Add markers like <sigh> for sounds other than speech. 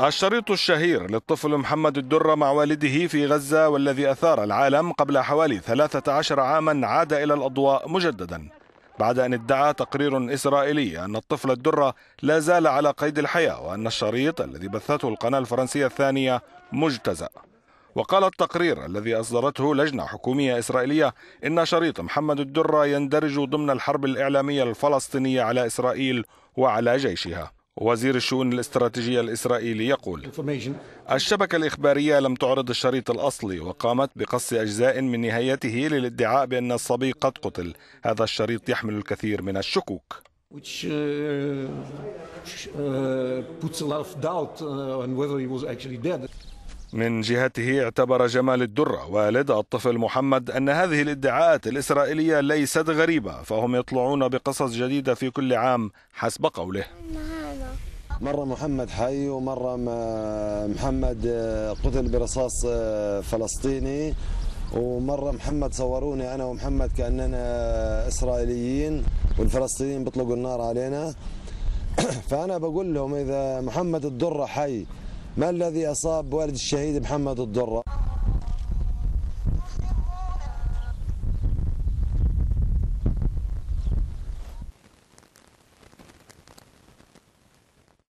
الشريط الشهير للطفل محمد الدرة مع والده في غزة والذي أثار العالم قبل حوالي 13 عاما عاد إلى الأضواء مجددا بعد أن ادعى تقرير إسرائيلي أن الطفل الدرة لا زال على قيد الحياة وأن الشريط الذي بثته القناة الفرنسية الثانية مجتزأ وقال التقرير الذي أصدرته لجنة حكومية إسرائيلية إن شريط محمد الدرة يندرج ضمن الحرب الإعلامية الفلسطينية على إسرائيل وعلى جيشها وزير الشؤون الاستراتيجية الإسرائيلي يقول الشبكة الإخبارية لم تعرض الشريط الأصلي وقامت بقص أجزاء من نهايته للادعاء بأن الصبي قد قتل هذا الشريط يحمل الكثير من الشكوك uh, uh, uh, من جهته اعتبر جمال الدرة والد الطفل محمد أن هذه الادعاءات الإسرائيلية ليست غريبة فهم يطلعون بقصص جديدة في كل عام حسب قوله مرة محمد حي ومرة محمد آه، قتل برصاص آه، فلسطيني ومرة محمد صوروني أنا ومحمد كأننا إسرائيليين والفلسطينيين بيطلقوا النار علينا <coughs> فأنا بقول لهم إذا محمد الدرة حي ما الذي أصاب والد الشهيد محمد الدرة